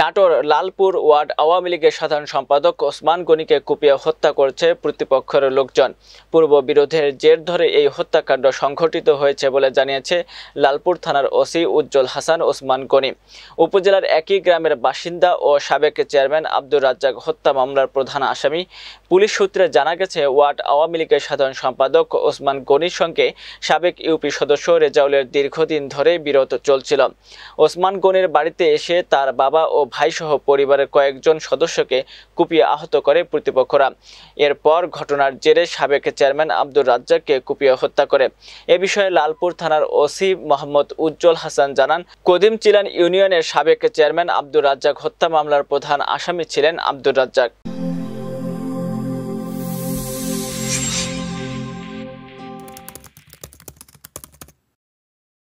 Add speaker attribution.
Speaker 1: Natore Lalpur word Awami লীগের সাধারণ সম্পাদক ওসমান গনিকে কুপিয়ে হত্যা করছে প্রতিপক্ষের লোকজন পূর্ব বিরোধের জের ধরে এই হত্যাকাণ্ড সংঘটিত হয়েছে বলে জানিয়েছে লালপুর থানার ওসি উজ্জ্বল হাসান ওসমান গনি উপজেলার একই গ্রামের বাসিন্দা ও সাবেক চেয়ারম্যান আব্দুর রাজ্জাক হত্যা মামলার প্রধান আসামি পুলিশ সূত্রে জানা গেছে ওয়ার্ড আওয়ামী লীগের সাধারণ সম্পাদক ওসমান গনির সঙ্গে সাবেক ইউপি সদস্য রেজাউলের দীর্ঘদিন ধরে বিরত চলছিল ওসমান গনির বাড়িতে এসে তার বাবা ও ভাইসহ পরিবারের কয়েকজন সদস্যকে কুপিয়ে আহত করে প্রতিপক্ষরা এরপর ঘটনার জেরে সাবেক চেয়ারম্যান আব্দুর রাজ্জাককে কুপিয়ে হত্যা করে এ বিষয়ে লালপুর থানার ওসি মোহাম্মদ উজ্জ্বল হাসান জানান কদিম চিলান ইউনিয়নের সাবেক চেয়ারম্যান আব্দুর রাজ্জাক হত্যা মামলার প্রধান আসামি ছিলেন আব্দুর রাজ্জাক